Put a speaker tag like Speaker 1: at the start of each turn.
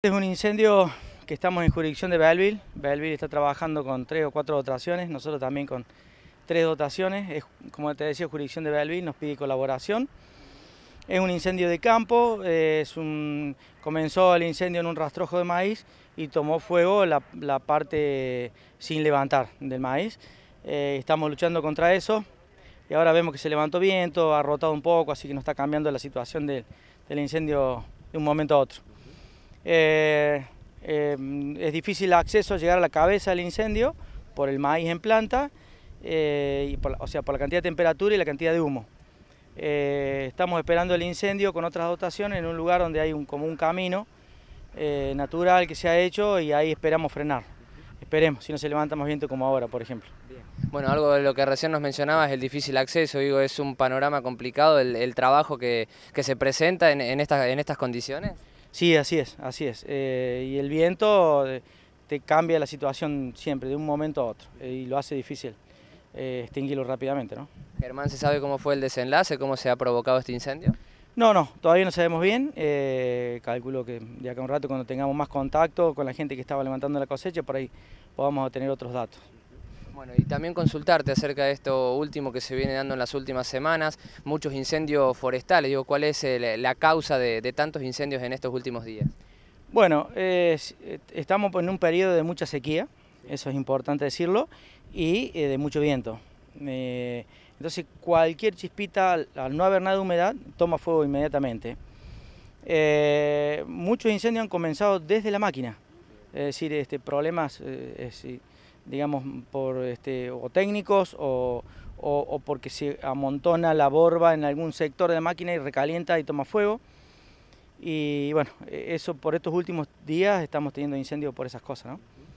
Speaker 1: Es un incendio que estamos en jurisdicción de Belleville. Belleville está trabajando con tres o cuatro dotaciones, nosotros también con tres dotaciones. como te decía, jurisdicción de Belleville nos pide colaboración. Es un incendio de campo, eh, comenzó el incendio en un rastrojo de maíz y tomó fuego la, parte sin levantar del maíz. Eh, estamos luchando contra eso y ahora vemos que se levantó viento, ha rotado un poco, así que nos está cambiando la situación del incendio de un momento a otro. Eh, em, es difícil acceso, a llegar a la cabeza del incendio por el maíz en planta, eh, o sea, por la cantidad de temperatura y la cantidad de humo. Eh, estamos esperando el incendio con otras dotaciones en un lugar donde hay como un camino natural que se ha hecho y ahí esperamos frenar. Esperemos, si no se levanta más viento como ahora, por
Speaker 2: ejemplo. Bueno, algo de lo que recién nos mencionabas, el difícil acceso, digo, es un panorama complicado el, trabajo que, se presenta en, en estas condiciones. Sí, así es, así es.
Speaker 1: Eh, y el viento eh, te cambia la situación siempre, de un momento a otro, eh, y lo hace difícil extinguirlo rápidamente. ¿no? Germán, ¿se sabe cómo fue el desenlace, cómo se ha provocado este incendio? No, no, todavía no sabemos bien. calculo que de acá a un rato, cuando tengamos más contacto con la gente que estaba levantando la cosecha, por ahí podamos obtener otros datos.
Speaker 2: Bueno, y también consultarte acerca de esto último que se viene dando en las últimas semanas, muchos incendios forestales, digo, ¿cuál es la causa de, tantos incendios en estos últimos días?
Speaker 1: Bueno, eh, estamos en un periodo de mucha sequía, eso es importante decirlo, y eh, de mucho viento. Eh, entonces cualquier chispita, al, no haber nada de humedad, toma fuego inmediatamente. muchos incendios han comenzado desde la máquina, es decir, este, problemas... Es, digamos, por, este, o técnicos o, porque se amontona la borba en algún sector de la máquina y recalienta y toma fuego. Y bueno, e-, eso por estos últimos días estamos teniendo incendios por esas cosas, ¿no?